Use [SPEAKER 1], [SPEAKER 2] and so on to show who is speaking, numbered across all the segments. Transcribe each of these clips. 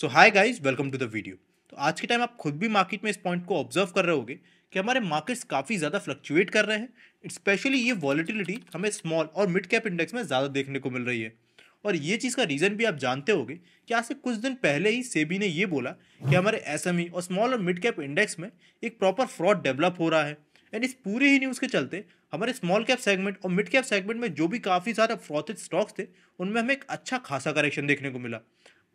[SPEAKER 1] so hi guys welcome to the video तो आज के टाइम आप खुद भी मार्केट में इस पॉइंट को ऑब्जर्व कर रहे होगे कि हमारे मार्केट्स काफ़ी ज़्यादा फ्लक्चुएट कर रहे हैं स्पेशली ये वॉलिटिलिटी हमें स्मॉल और मिड कैप इंडेक्स में ज़्यादा देखने को मिल रही है और ये चीज़ का रीज़न भी आप जानते होगे कि आज से कुछ दिन पहले ही सेबी ने ये बोला कि हमारे एस e और स्मॉल और मिड कैप इंडेक्स में एक प्रॉपर फ्रॉड डेवलप हो रहा है एंड इस पूरे ही न्यूज़ के चलते हमारे स्मॉल कैप सेगमेंट और मिड कैप सेगमेंट में जो भी काफ़ी सारे फ्रॉथेड स्टॉक्स थे उनमें हमें एक अच्छा खासा करेक्शन देखने को मिला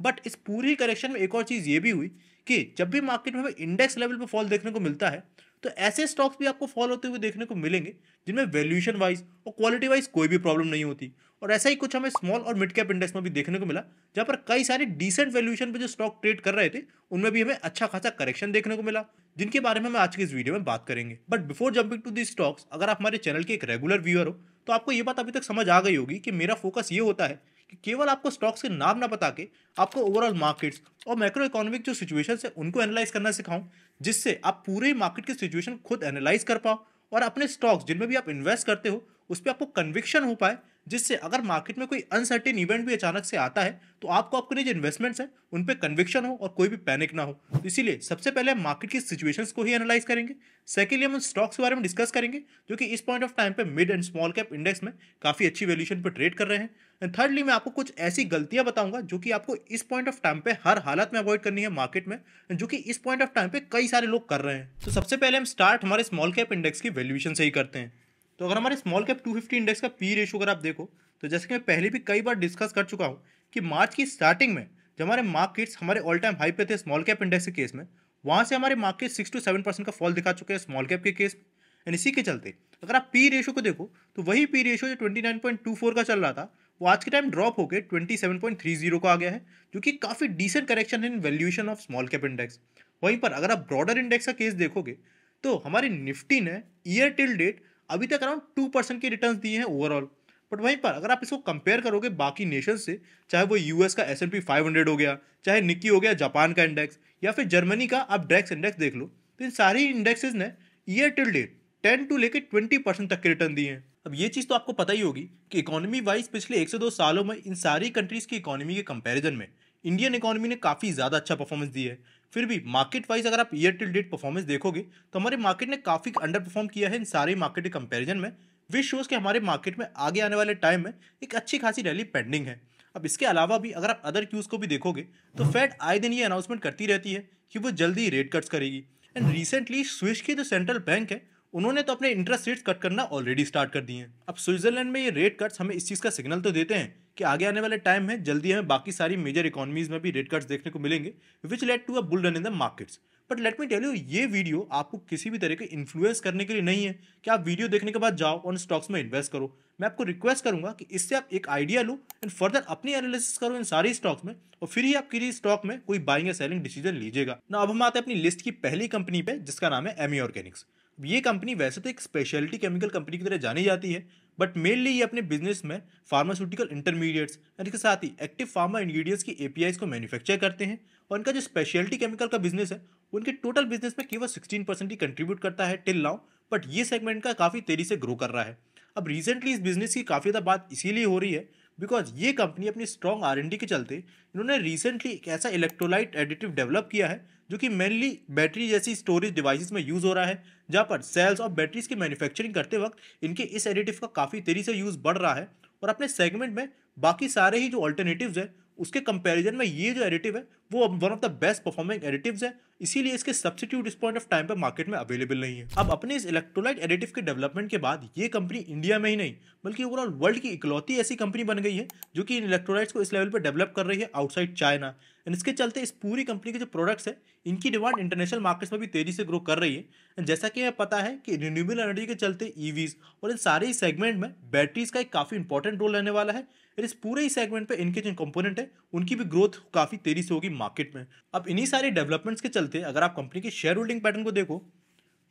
[SPEAKER 1] बट इस पूरी करेक्शन में एक और चीज़ ये भी हुई कि जब भी मार्केट में हमें इंडेक्स लेवल पर फॉल देखने को मिलता है तो ऐसे स्टॉक्स भी आपको फॉल होते हुए देखने को मिलेंगे जिनमें वैल्यूशन वाइज और क्वालिटी वाइज कोई भी प्रॉब्लम नहीं होती और ऐसा ही कुछ हमें स्मॉल और मिड कैप इंडेक्स में भी देखने को मिला जहाँ पर कई सारे डिसेंट वैल्यूशन पे जो स्टॉक ट्रेड कर रहे थे उनमें भी हमें अच्छा खासा करेक्शन देखने को मिला जिनके बारे में हम आज के इस वीडियो में बात करेंगे but before jumping to the stocks अगर आप हमारे चैनल के एक रेगुलर व्यूअर हो तो आपको ये बात अभी तक समझ आ गई होगी कि मेरा फोकस ये होता है केवल आपको स्टॉक्स के नाम ना बता के आपको ओवरऑल मार्केट्स और माइक्रो इकोनॉमिक जो सिचुएशन है उनको एनालाइज करना सिखाऊं जिससे आप पूरे मार्केट की सिचुएशन खुद एनालाइज कर पाओ और अपने स्टॉक्स जिनमें भी आप इन्वेस्ट करते हो उस पर आपको कन्विक्शन हो पाए जिससे अगर मार्केट में कोई अनसर्टेन इवेंट भी अचानक से आता है तो आपको अपने जो इन्वेस्टमेंट्स हैं उन पर कन्विक्शन हो और कोई भी पैनिक ना हो तो इसीलिए सबसे पहले हम मार्केट की सिचुएशंस को ही एनालाइज करेंगे सेकेंडली हम स्टॉक्स के बारे में डिस्कस करेंगे जो कि इस पॉइंट ऑफ टाइम पर mid and small cap index में काफ़ी अच्छी वैल्यूशन पर ट्रेड कर रहे हैं एंड थर्डली मैं आपको कुछ ऐसी गलतियां बताऊंगा जो कि आपको इस पॉइंट ऑफ टाइम पे हर हालत में अवॉइड करनी है मार्केट में जो कि इस पॉइंट ऑफ टाइम पे कई सारे लोग कर रहे हैं तो सबसे पहले हम स्टार्ट हमारे स्मॉल कैप इंडेक्स की वैल्यूएशन से ही करते हैं तो अगर हमारे स्मॉल कैप टू इंडेक्स का पी रेशो अगर आप देखो तो जैसे कि मैं पहले भी कई बार डिस्कस कर चुका हूँ कि मार्च की स्टार्टिंग में जब हमारे मार्केट्स हमारे ऑल टाइम हाई पे थे स्मॉल कैप इंडेक्स के केस में वहाँ से हमारे market six to seven percent का फॉल दिखा चुके हैं स्मॉल कैप के केस में एंड इसी के चलते अगर आप पी रेशो को देखो तो वही पी रेशो जो twenty nine point two four का चल रहा था वो आज के टाइम ड्रॉप होकर जीरो को आ गया है जो कि काफ़ी डिसेंट करेक्शन है in valuation of small cap index वहीं पर अगर आप ब्रॉडर इंडेक्स का केस देखोगे तो हमारे निफ्टी ने ईयर टिल डेट अभी तक अराउंड टू परसेंट के रिटर्न दिए हैं ओवरऑल बट वहीं पर अगर आप इसको कंपेयर करोगे बाकी नेशन से चाहे वो यूएस का S and P five hundred हो गया चाहे निक्की हो गया जापान का इंडेक्स या फिर जर्मनी का आप ड्रैक्स इंडेक्स देख लो तो इन सारी इंडेक्सेज ने year till date ten to लेकर ट्वेंटी परसेंट तक के रिटर्न दिए हैं अब ये चीज़ तो आपको पता ही होगी कि इकोनॉमी वाइज पिछले एक से दो सालों में इन सारी कंट्रीज़ की इकोनॉमी के कंपैरिजन में इंडियन इकोनॉमी ने काफ़ी ज़्यादा अच्छा परफॉर्मेंस दी है फिर भी मार्केट वाइज अगर आप ईयर टिल डेट परफॉर्मेंस देखोगे तो हमारे मार्केट ने काफ़ी अंडर परफॉर्म किया है इन सारे मार्केट के कंपेरिजन में विश शोज़ के हमारे मार्केट में आगे आने वाले टाइम में एक अच्छी खासी रैली पेंडिंग है अब इसके अलावा भी अगर आप अदर क्यूज़ को भी देखोगे तो फेड आए दिन ये अनाउंसमेंट करती रहती है कि वो जल्दी रेट कट्स करेगी एंड रिसेंटली स्विश की जो सेंट्रल बैंक है उन्होंने तो अपने इंटरेस्ट रेट्स कट करना ऑलरेडी स्टार्ट कर दिए हैं अब स्विट्जरलैंड में ये रेट कट्स हमें इस चीज़ का सिग्नल तो देते हैं कि आगे आने वाले टाइम में जल्दी हमें बाकी सारी मेजर इकोनॉमीज में भी रेट कट्स देखने को मिलेंगे which lead to a bull run in the markets but let me tell you ये वीडियो आपको किसी भी तरह के इन्फ्लुएंस करने के लिए नहीं है कि आप वीडियो देखने के बाद जाओ और स्टॉक्स में इन्वेस्ट करो मैं आपको रिक्वेस्ट करूंगा कि इससे आप एक आइडिया लो एंड फर्दर अपनी एनालिसिस करो इन सारी स्टॉक्स में और फिर ही आप किसी स्टॉक में कोई बाइंग या सेलिंग डिसीजन लीजिएगा ना अब हम आते हैं अपनी लिस्ट की पहली कंपनी पे जिसका नाम है एमी ऑर्गेनिक्स ये कंपनी वैसे तो एक स्पेशलिटी केमिकल कंपनी की तरह जानी जाती है बट मेनली ये अपने बिजनेस में फार्मास्यूटिकल इंटरमीडिएट्स और इसके साथ ही एक्टिव फार्मा इंग्रीडियंट्स की एपीआईस को मैन्युफैक्चर करते हैं और इनका जो स्पेशलिटी केमिकल का बिजनेस है उनके टोटल बिजनेस में केवल सिक्सटीन परसेंट ही कंट्रीब्यूट करता है टिल नाउ बट ये सेगमेंट का काफ़ी तेज़ी से ग्रो कर रहा है अब रिसेंटली इस बिजनेस की काफ़ी ज़्यादा बात इसीलिए हो रही है बिकॉज ये कंपनी अपनी स्ट्रॉन्ग आर के चलते इन्होंने रिसेंटली एक ऐसा इलेक्ट्रोलाइट एडिटिव डेवलप किया है जो कि मेनली बैटरी जैसी स्टोरेज डिवाइसेस में यूज़ हो रहा है जहाँ पर सेल्स और बैटरीज की मैन्युफैक्चरिंग करते वक्त इनके इस एडिटिव का काफ़ी तेज़ी से यूज़ बढ़ रहा है और अपने सेगमेंट में बाकी सारे ही जो ऑल्टरनेटिव्स हैं उसके कंपैरिजन में ये जो एडिटिव है वो one of the best performing additives है इसीलिए इसके सब्सिट्यूट इस पॉइंट ऑफ टाइम पर मार्केट में अवेलेबल नहीं है अब अपने इस इलेक्ट्रोलाइट एडिटिव के डेवलपमेंट के बाद ये कंपनी इंडिया में ही नहीं बल्कि ओवरऑल वर्ल्ड की इकलौती ऐसी कंपनी बन गई है जो कि इन इलेक्ट्रोलाइट्स को इस लेवल पर डेवलप कर रही है आउटसाइड चाइना एंड इसके चलते इस पूरी कंपनी के जो प्रोडक्ट्स है इनकी डिमांड इंटरनेशनल मार्केट्स में भी तेज़ी से ग्रो कर रही है एंड जैसा कि हमें पता है कि रिन्यूएबल एनर्जी के चलते ईवीज e और इन सारे ही सेगमेंट में बैटरीज का एक काफ़ी इंपॉर्टेंट रोल रहने वाला है और इस पूरे ही सेगमेंट पे इनके जो कंपोनेंट है उनकी भी ग्रोथ काफ़ी तेज़ी से होगी मार्केट में अब इन्हीं सारे डेवलपमेंट्स के चलते अगर आप कंपनी के शेयर होल्डिंग पैटर्न को देखो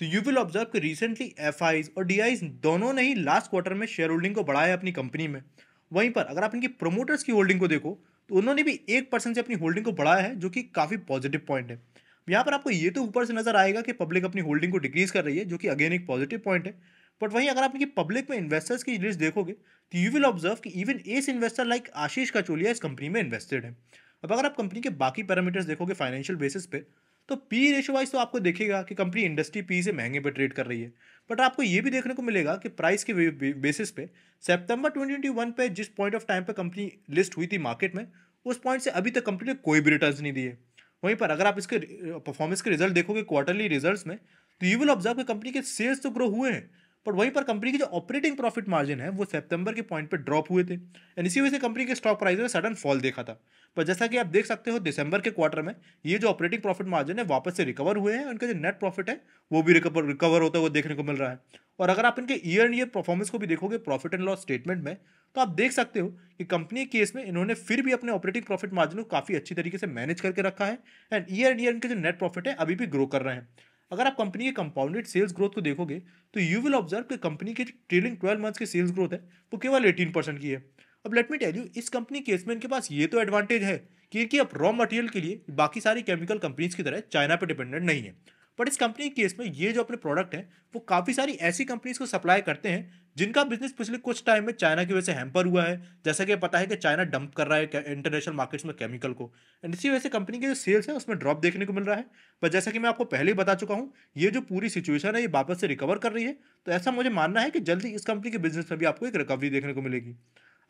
[SPEAKER 1] तो यू विल ऑब्जर्व कि रिसेंटली एफ और डी दोनों ने ही लास्ट क्वार्टर में शेयर होल्डिंग को बढ़ाया अपनी कंपनी में वहीं पर अगर आप इनकी प्रोमोटर्स की होल्डिंग को देखो तो उन्होंने भी एक परसेंट से अपनी होल्डिंग को बढ़ाया है जो कि काफ़ी पॉजिटिव पॉइंट है यहाँ पर आपको ये तो ऊपर से नजर आएगा कि पब्लिक अपनी होल्डिंग को डिक्रीज कर रही है जो कि अगेन एक पॉजिटिव पॉइंट है बट वहीं अगर आप इनकी पब्लिक में इन्वेस्टर्स की लिस्ट देखोगे तो यू विल ऑब्जर्व कि even ace investor like Ashish Kacholia इस कंपनी में इन्वेस्टेड है अब अगर आप कंपनी के बाकी पैरामीटर्स देखोगे फाइनेंशियल बेसिस पे तो पी रेशो वाइज तो आपको देखेगा कि कंपनी इंडस्ट्री पी से महंगे पर ट्रेड कर रही है बट आपको ये भी देखने को मिलेगा कि प्राइस के बेसिस पे सितंबर 2021 पे जिस पॉइंट ऑफ टाइम पे कंपनी लिस्ट हुई थी मार्केट में उस पॉइंट से अभी तक कंपनी ने कोई भी रिटर्न नहीं दिए वहीं पर अगर आप इसके परफॉर्मेंस के रिजल्ट देखोगे क्वार्टरली रिजल्ट में तो यू विल ऑब्जर्व कि कंपनी के सेल्स तो ग्रो हुए हैं पर वहीं पर कंपनी की जो ऑपरेटिंग प्रॉफिट मार्जिन है वो सितंबर के पॉइंट पे ड्रॉप हुए थे एंड इसी वजह से कंपनी के स्टॉक प्राइस में सडन फॉल देखा था पर जैसा कि आप देख सकते हो दिसंबर के क्वार्टर में ये जो ऑपरेटिंग प्रॉफिट मार्जिन है वापस से रिकवर हुए हैं उनका जो नेट प्रॉफिट है वो भी रिकवर रिकवर होता हुआ देखने को मिल रहा है और अगर आप इनके ईयर एंड ईयर परफॉर्मेंस को भी देखोगे प्रॉफिट एंड लॉस स्टेटमेंट में तो आप देख सकते हो कि कंपनी केस में इन्होंने फिर भी अपने ऑपरेटिंग प्रॉफिट मार्जिन को काफ़ी अच्छी तरीके से मैनेज करके रखा है एंड ईयर एंड ईयर इनके जो नेट प्रॉफिट है अभी भी ग्रो कर रहे हैं अगर आप कंपनी के कंपाउंडेड सेल्स ग्रोथ को देखोगे तो यू विल ऑब्जर्व कि कंपनी की ट्रेलिंग ट्वेल्व मंथ्स की सेल्स ग्रोथ है वो केवल एटीन परसेंट की है अब लेट मी टेल यू इस कंपनी केस में इनके पास ये तो एडवांटेज है कि अब रॉ मटेरियल के लिए बाकी सारी केमिकल कंपनीज की तरह चाइना पर डिपेंडेंट नहीं है बट इस कंपनी के केस में ये जो अपने प्रोडक्ट हैं वो काफ़ी सारी ऐसी कंपनीज को सप्लाई करते हैं जिनका बिजनेस पिछले कुछ टाइम में चाइना की वजह से हैम्पर हुआ है जैसा कि पता है कि चाइना डंप कर रहा है इंटरनेशनल मार्केट्स में केमिकल को एंड इसी वजह से कंपनी के जो सेल्स हैं उसमें ड्रॉप देखने को मिल रहा है पर जैसा कि मैं आपको पहले ही बता चुका हूँ ये जो पूरी सिचुएशन है ये वापस से रिकवर कर रही है तो ऐसा मुझे मानना है कि जल्दी इस कंपनी के बिजनेस में भी आपको एक रिकवरी देखने को मिलेगी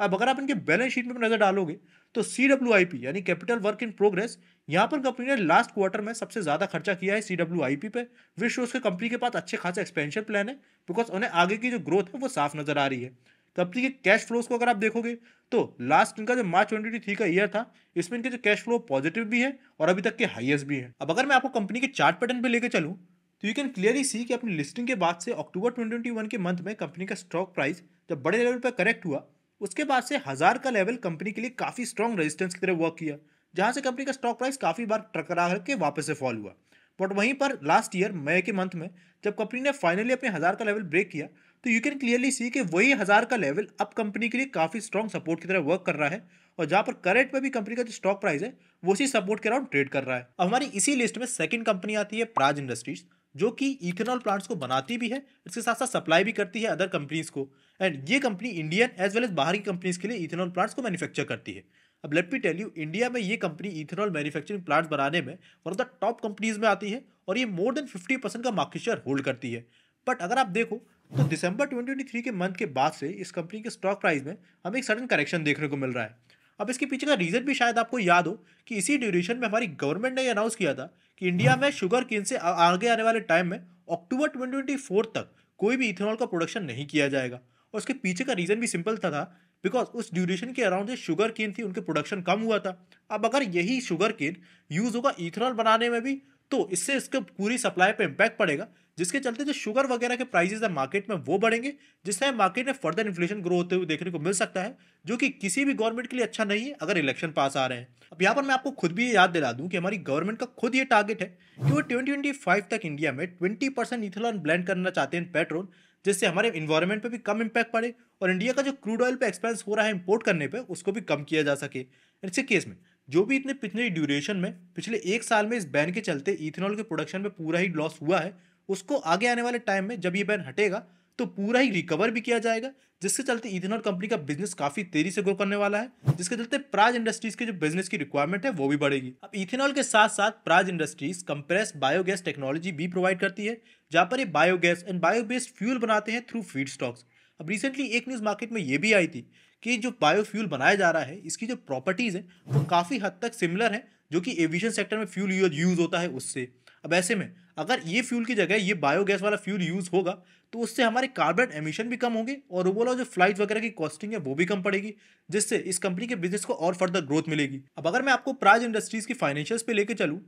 [SPEAKER 1] अब अगर आप इनके बैलेंस शीट में नजर डालोगे तो सी डब्ल्यू आई पी यानी कैपिटल वर्क इन प्रोग्रेस यहाँ पर कंपनी ने लास्ट क्वार्टर में सबसे ज्यादा खर्चा किया है सी डब्ल्यू आई पी पे विश उसके कंपनी के पास अच्छे खासा एक्सपेंशन प्लान है बिकॉज उन्हें आगे की जो ग्रोथ है वो साफ नजर आ रही है कंपनी के कैश फ्लोज को अगर आप देखोगे तो लास्ट इनका जो मार्च ट्वेंटी थ्री का ईयर था इसमें इनके जो कैश फ्लो पॉजिटिव भी है और अभी तक के हाइएस्ट भी है अब अगर मैं आपको कंपनी के चार्ट पैटर्न पर लेकर चलूँ तो यू कैन क्लियरली सी कि अपनी लिस्टिंग के बाद से अक्टूबर वन के मंथ में कंपनी का स्टॉक प्राइस जब बड़े लेवल पर करेक्ट हुआ उसके बाद से हज़ार का लेवल कंपनी के लिए काफ़ी स्ट्रॉन्ग रेजिस्टेंस की तरह वर्क किया जहां से कंपनी का स्टॉक प्राइस काफ़ी बार टकरा करके वापस से फॉल हुआ बट वहीं पर लास्ट ईयर मई के मंथ में जब कंपनी ने फाइनली अपने हज़ार का लेवल ब्रेक किया तो यू कैन क्लियरली सी कि वही हज़ार का लेवल अब कंपनी के लिए काफ़ी स्ट्रॉन्ग सपोर्ट की तरह वर्क कर रहा है और जहाँ पर करेंट में भी कंपनी का जो स्टॉक प्राइस है वो उसी सपोर्ट के अराउंड ट्रेड कर रहा है अब हमारी इसी लिस्ट में सेकंड कंपनी आती है प्राज इंडस्ट्रीज़ जो कि इथेनॉल प्लांट्स को बनाती भी है इसके साथ साथ सप्लाई भी करती है अदर कंपनीज को एंड ये company Indian as well as बाहर की कंपनीज के लिए इथेनॉल प्लांट्स को मैन्युफैक्चर करती है अब let me tell you India में ये कंपनी इथेनॉल मैन्युफैक्चरिंग प्लांट्स बनाने में one of the top companies में आती है और ये मोर देन फिफ्टी परसेंट का मार्केट शेयर होल्ड करती है बट अगर आप देखो तो दिसंबर थ्री के मंथ के बाद से इस कंपनी के स्टॉक प्राइस में हमें एक सडन करेक्शन देखने को मिल रहा है अब इसके पीछे का रीज़न भी शायद आपको याद हो कि इसी ड्यूरेशन में हमारी गवर्नमेंट ने अनाउंस किया था कि इंडिया में शुगर केन से आगे आने वाले टाइम में अक्टूबर ट्वेंटी तक कोई भी इथेनॉल का प्रोडक्शन नहीं किया जाएगा और उसके पीछे का रीज़न भी सिंपल था था बिकॉज उस ड्यूरेशन के अराउंड जो शुगर केन थी उनके प्रोडक्शन कम हुआ था अब अगर यही शुगर केन यूज़ होगा इथेनॉल बनाने में भी तो इससे इसके पूरी सप्लाई पर इम्पैक्ट पड़ेगा जिसके चलते जो शुगर वगैरह के प्राइजेस है मार्केट में वो बढ़ेंगे जिससे मार्केट में फर्दर इन्फ्लेशन ग्रो होते हुए देखने को मिल सकता है जो कि किसी भी गवर्नमेंट के लिए अच्छा नहीं है अगर इलेक्शन पास आ रहे हैं अब यहाँ पर मैं आपको खुद भी याद दिला दूं कि हमारी गवर्नमेंट का खुद ये टारगेट है कि वो ट्वेंटी तक इंडिया में ट्वेंटी परसेंट इथेलॉन ब्लेंड करना चाहते हैं पेट्रोल जिससे हमारे इन्वायरमेंट पर भी कम इम्पैक्ट पड़े और इंडिया का जो क्रूड ऑयल पर एक्सपेंस हो रहा है इम्पोर्ट करने पर उसको भी कम किया जा सके इसी केस में जो भी इतने पिछले ड्यूरेशन में पिछले एक साल में इस बैन के चलते इथेनॉल के प्रोडक्शन में पूरा ही लॉस हुआ है उसको आगे आने वाले टाइम में जब ये बैन हटेगा तो पूरा ही रिकवर भी किया जाएगा जिसके चलते इथेनॉल कंपनी का बिजनेस काफी तेजी से ग्रो करने वाला है जिसके चलते प्राज इंडस्ट्रीज के जो बिजनेस की रिक्वायरमेंट है वो भी बढ़ेगी अब इथेनॉल के साथ साथ Praj industries compress biogas technology भी प्रोवाइड करती है जहाँ पर ये biogas and bio based fuel बनाते हैं थ्रू फीड स्टॉक्स अब रिसेंटली एक न्यूज मार्केट में ये भी आई थी कि जो बायोफ्यूल बनाया जा रहा है इसकी जो प्रॉपर्टीज़ हैं वो काफ़ी हद तक सिमिलर हैं जो कि एविएशन सेक्टर में फ्यूल यूज़ होता है उससे अब ऐसे में अगर ये फ्यूल की जगह ये बायोगैस वाला फ्यूल यूज़ होगा तो उससे हमारे कार्बन एमिशन भी कम होंगे और ओवरऑल जो फ्लाइट वगैरह की कॉस्टिंग है वो भी कम पड़ेगी जिससे इस कंपनी के बिजनेस को और फर्दर ग्रोथ मिलेगी अब अगर मैं आपको प्राज इंडस्ट्रीज़ की फाइनेंशियल्स पे लेके चलूँ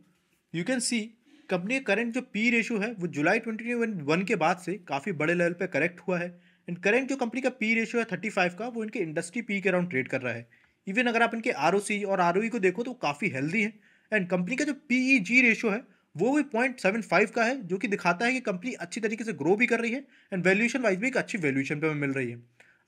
[SPEAKER 1] यू कैन सी कंपनी का करंट जो पी रेशो है वो जुलाई ट्वेंटी वन के बाद से काफ़ी बड़े लेवल पर करेक्ट हुआ है एंड करेंट जो कंपनी का पी रेशियो है थर्टी फाइव का वो इनके इंडस्ट्री पी के अराउंड ट्रेड कर रहा है इवन अगर आप इनके आर और आर e को देखो तो काफ़ी हेल्दी है एंड कंपनी का जो पी जी रेशियो है वो भी पॉइंट सेवन फाइव का है जो कि दिखाता है कि कंपनी अच्छी तरीके से ग्रो भी कर रही है एंड वैल्यूएशन वाइज भी एक अच्छी वैल्यूएशन पे हमें मिल रही है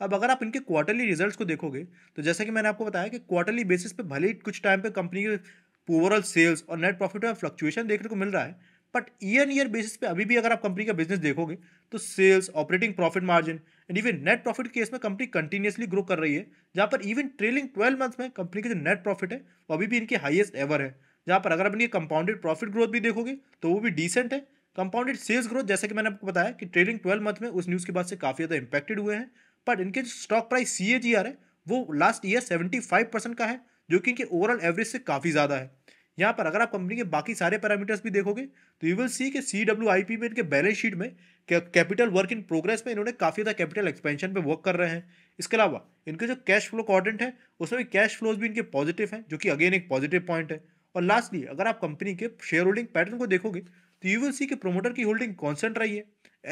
[SPEAKER 1] अब अगर आप इनके क्वार्टरली रिजल्ट्स को देखोगे तो जैसा कि मैंने आपको बताया कि क्वार्टरली बेसिस पे भले ही कुछ टाइम पे कंपनी के ओवरऑल सेल्स और नेट प्रॉफिट में फ्लक्चुएशन देखने को मिल रहा है बट ईयर ईयर बेसिस पे अभी भी अगर आप कंपनी का बिजनेस देखोगे तो sales operating profit margin and even net profit case में कंपनी कंटिन्यूसली ग्रो कर रही है जहाँ पर इवन ट्रेलिंग ट्वेल्व मंथ में कंपनी के जो नेट प्रॉफिट है वो अभी भी इनकी हाइएस्ट एवर है जहाँ पर अगर आप इनकी कंपाउंडेड प्रॉफिट ग्रोथ भी देखोगे तो वो भी डिसेंट है कंपाउंडेड सेल्स ग्रोथ जैसे कि मैंने आपको बताया कि ट्रेलिंग ट्वेल्व मंथ में उस न्यूज़ के बाद से काफ़ी ज़्यादा इंपैक्टेड हुए हैं बट इनके जो स्टॉक प्राइस सी है वो last year seventy five percent का है जो कि इनके ओवरऑल एवरेज से काफ़ी ज़्यादा है यहाँ पर अगर आप कंपनी के बाकी सारे पैरामीटर्स भी देखोगे तो यू विल सी के सी डब्ल्यू आई पी में इनके बैलेंस शीट में कैपिटल वर्क इन प्रोग्रेस में इन्होंने काफ़ी ज़्यादा कैपिटल एक्सपेंशन पे वर्क कर रहे हैं इसके अलावा इनके जो कैश फ्लो कॉर्डेंट है उसमें भी कैश फ्लोज भी इनके पॉजिटिव हैं जो कि अगेन एक पॉजिटिव पॉइंट है और लास्टली अगर आप कंपनी के शेयर होल्डिंग पैटर्न को देखोगे तो यू विल सी के प्रोमोटर की होल्डिंग कॉन्स्टेंट रही है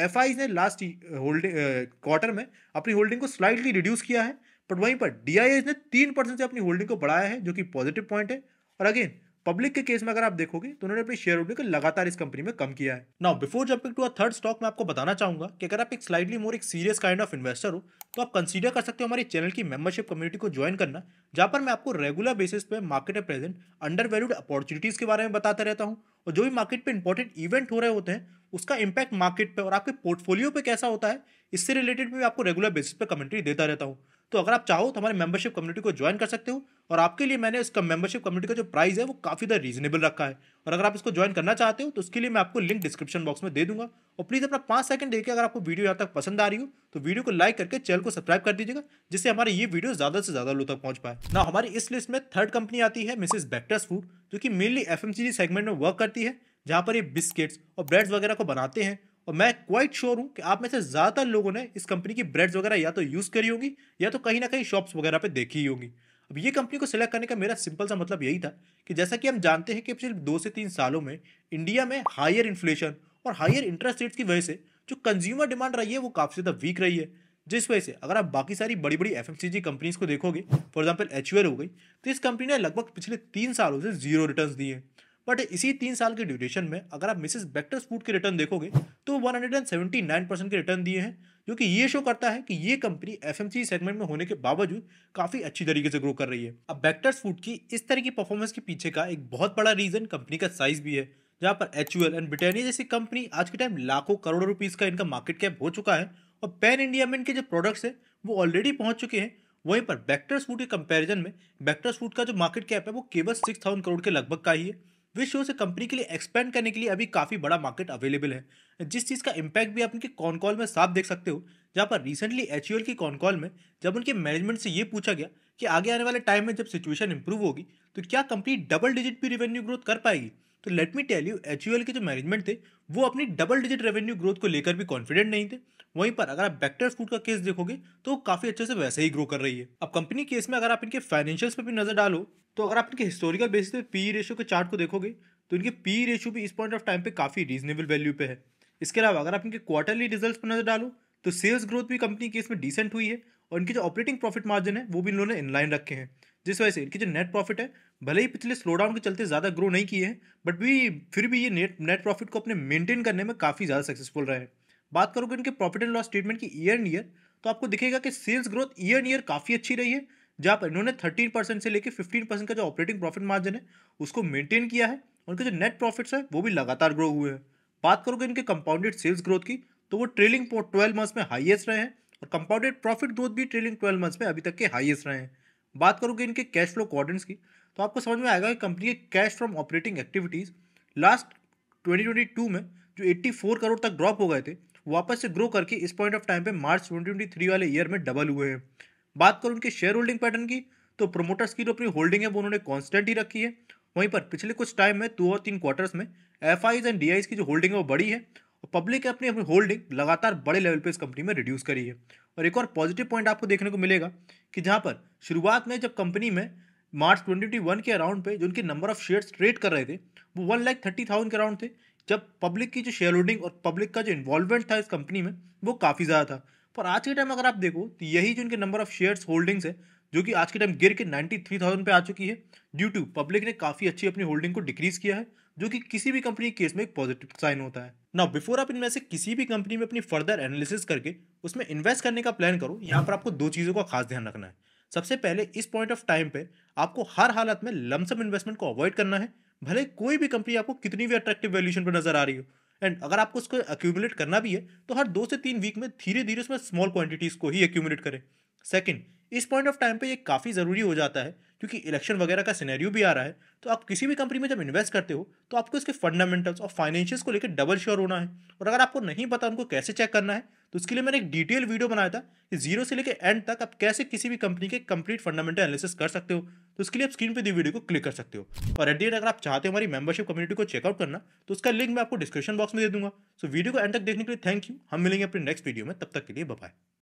[SPEAKER 1] एफ ने लास्ट होल्डिंग क्वार्टर में अपनी होल्डिंग को स्लाइटली रिड्यूस किया है बट वहीं पर डी ने तीन परसेंट से अपनी होल्डिंग को बढ़ाया है जो कि पॉजिटिव पॉइंट है और अगेन पब्लिक के केस में अगर आप देखोगे तो उन्होंने अपनी शेयर होल्डिंग लगातार इस कंपनी में कम किया है now before jumping to a third stock मैं आपको बताना चाहूंगा कि अगर आप एक स्लाइडली मोर एक सीरियस काइंड ऑफ इन्वेस्टर हो तो आप कंसीडर कर सकते हो हमारे चैनल की मेंबरशिप कम्युनिटी को ज्वाइन करना जहां पर मैं आपको रेगुलर बेसिस पे market at present undervalued opportunities के बारे में बताता रहता हूँ और जो भी मार्केट पे इंपॉर्टेंट इवेंट हो रहे होते हैं उसका इंपैक्ट मार्केट पे और आपके पोर्टफोलियो पे कैसा होता है इससे रिलेटेड भी आपको रेगुलर बेसिस पे कमेंट्री देता रहता हूँ तो अगर आप चाहो तो हमारे मेंबरशिप कम्युनिटी को ज्वाइन कर सकते हो और आपके लिए मैंने इसका मेंबरशिप कम्युनिटी का जो प्राइस है वो काफ़ी ज़्यादा रीजनेबल रखा है और अगर आप इसको ज्वाइन करना चाहते हो तो उसके लिए मैं आपको लिंक डिस्क्रिप्शन बॉक्स में दे दूंगा और प्लीज़ अपना पाँच सेकंड देखिए अगर आपको वीडियो यहाँ तक पसंद आ रही हो तो वीडियो को लाइक करके चैनल को सब्सक्राइब कर दीजिएगा जिससे हमारे ये वीडियो ज़्यादा से ज़्यादा लोग तक पहुँच पाए ना हमारी इस लिस्ट में थर्ड कंपनी आती है मिसिस बैक्टर्स फूड जो कि मेनली एफ सेगमेंट में वर्क करती है जहाँ पर ये बिस्किट्स और ब्रेड्स वगैरह को बनाते हैं और मैं क्वाइट श्योर हूँ कि आप में से ज़्यादातर लोगों ने इस कंपनी की ब्रेड्स वगैरह या तो यूज़ करी होगी या तो कहीं ना कहीं शॉप्स वगैरह पे देखी होगी अब ये कंपनी को सिलेक्ट करने का मेरा सिंपल सा मतलब यही था कि जैसा कि हम जानते हैं कि पिछले दो से तीन सालों में इंडिया में हायर इन्फ्लेशन और हायर इंटरेस्ट रेट्स की वजह से जो कंज्यूमर डिमांड रही है वो काफ़ी ज़्यादा वीक रही है जिस वजह से अगर आप बाकी सारी बड़ी बड़ी एफ कंपनीज को देखोगे फॉर एग्जाम्पल एच हो गई तो इस कंपनी ने लगभग पिछले तीन सालों से जीरो रिटर्न दिए हैं बट इसी तीन साल के ड्यूरेशन में अगर आप मिसेस बैक्टर्स फूड के रिटर्न देखोगे तो 179 परसेंट के रिटर्न दिए हैं जो कि ये शो करता है कि ये कंपनी एफ सेगमेंट में होने के बावजूद काफ़ी अच्छी तरीके से ग्रो कर रही है अब बैक्टर्स फूड की इस तरह की परफॉर्मेंस के पीछे का एक बहुत बड़ा रीज़न कंपनी का साइज भी है जहाँ पर एच एंड ब्रिटानिया जैसी कंपनी आज के टाइम लाखों करोड़ों रुपीज़ का इनका मार्केट कैप हो चुका है और पैन इंडिया में इनके जो प्रोडक्ट्स हैं वो ऑलरेडी पहुँच चुके हैं वहीं पर बैक्टर्स फूड के कंपैरिजन में बैक्टर्स फूड का जो मार्केट कैप है वो केवल सिक्स थाउजेंड करोड़ के लगभग का ही है विश्व शो से कंपनी के लिए एक्सपेंड करने के लिए अभी काफ़ी बड़ा मार्केट अवेलेबल है जिस चीज़ का इम्पैक्ट भी आप उनके कॉन कॉल में साफ देख सकते हो जहाँ पर रिसेंटली एच e की कॉन कॉल में जब उनके मैनेजमेंट से ये पूछा गया कि आगे आने वाले टाइम में जब सिचुएशन इंप्रूव होगी तो क्या कंपनी डबल डिजिट भी रेवेन्यू ग्रोथ कर पाएगी तो let me tell you H U L के जो मैनेजमेंट थे वो अपनी डबल डिजिट रेवेन्यू ग्रोथ को लेकर भी कॉन्फिडेंट नहीं थे वहीं पर अगर आप बैक्टर फूड का केस देखोगे तो वो काफ़ी अच्छे से वैसे ही ग्रो कर रही है अब कंपनी केस में अगर आप इनके फाइनेंशियल्स पर भी नजर डालो तो अगर आप इनके हिस्टोरिकल बेसिस पे पी रेशो के चार्ट को देखोगे तो इनके पी रेशो भी इस पॉइंट ऑफ टाइम पे काफ़ी रीजनेबल वैल्यू पे है इसके अलावा अगर आप इनके क्वार्टरली रिजल्ट पर नजर डालो तो सेल्स ग्रोथ भी कंपनी के इसमें डिसेंट हुई है और इनकी जो ऑपरेटिंग प्रॉफिट मार्जिन है वो भी इन्होंने इनलाइन रखे हैं जिस वजह से इनकी जो नेट प्रॉफिट है भले ही पिछले स्लो डाउन के चलते ज़्यादा ग्रो नहीं किए हैं बट भी फिर भी ये नेट नेट प्रॉफिट को अपने मेंटेन करने में काफ़ी ज़्यादा सक्सेसफुल रहे हैं बात करोगे इनके प्रॉफिट एंड लॉस स्टेटमेंट की ईयर एंड ईयर तो आपको दिखेगा कि sales growth year and year काफ़ी अच्छी रही है जहाँ पर इन्होंने थर्टीन परसेंट से लेकर फिफ्टीन परसेंट का जो ऑपरेटिंग प्रॉफिट मार्जिन है उसको मेंटेन किया है उनके जो नेट प्रॉफिट्स है वो भी लगातार ग्रो हुए हैं बात करोगे इनके कंपाउंडेड सेल्स ग्रोथ की तो वो ट्रेलिंग ट्वेल्व मंथ्स में हाइएस्ट रहे हैं और कंपाउंडेड प्रॉफिट ग्रोथ भी ट्रेलिंग ट्वेल्व मंथ्स में अभी तक के हाइएस्ट रहे हैं बात करोगे इनके कैश फ्लो क्वार्टर्स की तो आपको समझ में आएगा कि कंपनी के cash from operating activities last twenty में जो एट्टी करोड़ तक ड्रॉप हो गए थे वापस से ग्रो करके इस पॉइंट ऑफ टाइम पे मार्च 2023 वाले ईयर में डबल हुए हैं बात करूँ उनके शेयर होल्डिंग पैटर्न की तो प्रोमोटर्स की जो अपनी होल्डिंग है वो उन्होंने कॉन्स्टेंट ही रखी है वहीं पर पिछले कुछ टाइम में दो और तीन क्वार्टर्स में एफ एंड डी की जो होल्डिंग है वो बड़ी है और पब्लिक अपनी अपनी होल्डिंग लगातार बड़े लेवल पर इस कंपनी में रिड्यूस करी है और एक और पॉजिटिव पॉइंट आपको देखने को मिलेगा कि जहाँ पर शुरुआत में जब कंपनी में मार्च ट्वेंटी के अराउंड पे जो उनके नंबर ऑफ शेयर्स ट्रेड कर रहे थे वो वन लैख थर्टी थाउजेंड के अराउंड थे जब पब्लिक की जो शेयर होल्डिंग और पब्लिक का जो इन्वॉल्वमेंट था इस कंपनी में वो काफ़ी ज़्यादा था पर आज के टाइम अगर आप देखो तो यही जो इनके नंबर ऑफ शेयर्स होल्डिंग्स है जो कि आज के टाइम गिर के नाइन्टी थ्री थाउजेंड पे आ चुकी है ड्यू टू पब्लिक ने काफ़ी अच्छी अपनी होल्डिंग को डिक्रीज किया है जो कि किसी भी कंपनी के केस में एक पॉजिटिव साइन होता है ना बिफोर आप इनमें से किसी भी कंपनी में अपनी फर्दर एनालिसिस करके उसमें इन्वेस्ट करने का प्लान करो यहाँ पर आपको दो चीज़ों का खास ध्यान रखना है सबसे पहले इस पॉइंट ऑफ टाइम पे आपको हर हालत में लमसम इन्वेस्टमेंट को अवॉइड करना है भले कोई भी कंपनी आपको कितनी भी अट्रैक्टिव वैल्यूशन पर नजर आ रही हो एंड अगर आपको उसको एक्यूमुलेट करना भी है तो हर दो से तीन वीक में धीरे धीरे उसमें स्मॉल क्वांटिटीज़ को ही एक्यूमुलेट करें सेकेंड इस पॉइंट ऑफ टाइम पे ये काफ़ी ज़रूरी हो जाता है क्योंकि इलेक्शन वगैरह का सिनेरियो भी आ रहा है तो आप किसी भी कंपनी में जब इन्वेस्ट करते हो तो आपको इसके फंडामेंटल्स और फाइनेंशियल्स को लेकर डबल श्योर होना है और अगर आपको नहीं पता उनको कैसे चेक करना है तो उसके लिए मैंने एक डिटेल वीडियो बनाया था कि जीरो से लेकर एंड तक आप कैसे किसी भी कंपनी के कंप्लीट फंडामेंटल एनालिसिस कर सकते हो तो उसके लिए आप स्क्रीन पर दी वीडियो को क्लिक कर सकते हो और एट अगर आप चाहते हो हमारी मेंबरशिप कम्युनिटी को चेकआउट करना तो उसका लिंक मैं आपको डिस्क्रिप्शन बॉक्स में दे दूंगा सो वीडियो को एंड तक देखने के लिए थैंक यू हम मिलेंगे अपने नेक्स्ट वीडियो में तब तक के लिए बाय